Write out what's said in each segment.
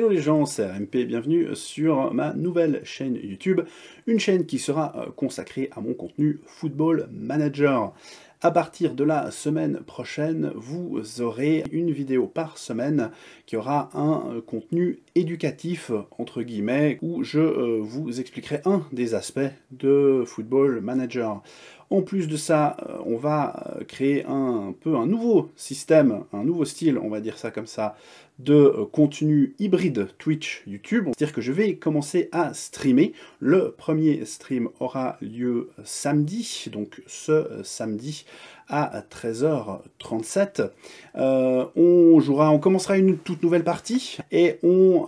Hello les gens, c'est RMP bienvenue sur ma nouvelle chaîne YouTube, une chaîne qui sera euh, consacrée à mon contenu Football Manager. À partir de la semaine prochaine, vous aurez une vidéo par semaine qui aura un euh, contenu éducatif, entre guillemets, où je euh, vous expliquerai un des aspects de Football Manager. En plus de ça, euh, on va euh, créer un, peu un nouveau système, un nouveau style, on va dire ça comme ça, de euh, contenu hybride Twitch YouTube. C'est-à-dire que je vais commencer à streamer. Le premier stream aura lieu samedi, donc ce samedi à 13h37. on jouera, on commencera une toute nouvelle partie et on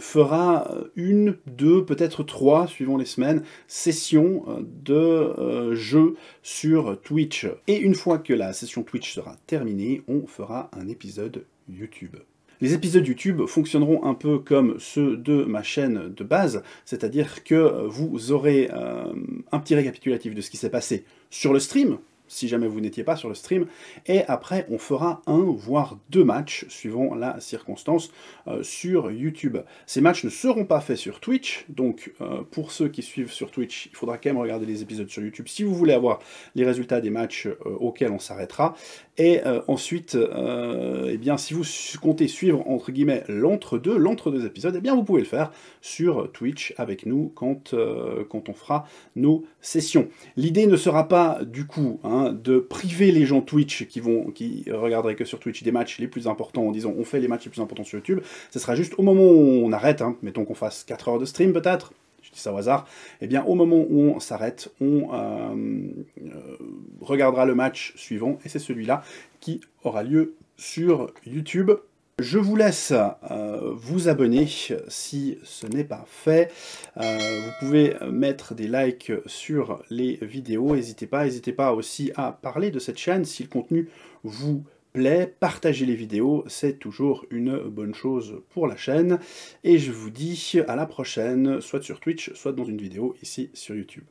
fera une, deux, peut-être trois, suivant les semaines, sessions de... Euh, jeu sur Twitch. Et une fois que la session Twitch sera terminée, on fera un épisode YouTube. Les épisodes YouTube fonctionneront un peu comme ceux de ma chaîne de base, c'est-à-dire que vous aurez euh, un petit récapitulatif de ce qui s'est passé sur le stream, si jamais vous n'étiez pas sur le stream. Et après, on fera un, voire deux matchs, suivant la circonstance, euh, sur YouTube. Ces matchs ne seront pas faits sur Twitch, donc euh, pour ceux qui suivent sur Twitch, il faudra quand même regarder les épisodes sur YouTube si vous voulez avoir les résultats des matchs euh, auxquels on s'arrêtera. Et ensuite, eh bien, si vous comptez suivre, entre guillemets, l'entre-deux, l'entre-deux épisodes, eh bien, vous pouvez le faire sur Twitch avec nous quand, quand on fera nos sessions. L'idée ne sera pas, du coup, hein, Hein, de priver les gens Twitch qui vont qui regarderaient que sur Twitch des matchs les plus importants en disant on fait les matchs les plus importants sur YouTube, ce sera juste au moment où on arrête, hein, mettons qu'on fasse 4 heures de stream peut-être, je dis ça au hasard, eh bien au moment où on s'arrête, on euh, euh, regardera le match suivant, et c'est celui-là qui aura lieu sur YouTube. Je vous laisse euh, vous abonner si ce n'est pas fait. Euh, vous pouvez mettre des likes sur les vidéos, n'hésitez pas. N'hésitez pas aussi à parler de cette chaîne si le contenu vous plaît. Partagez les vidéos, c'est toujours une bonne chose pour la chaîne. Et je vous dis à la prochaine, soit sur Twitch, soit dans une vidéo ici sur YouTube.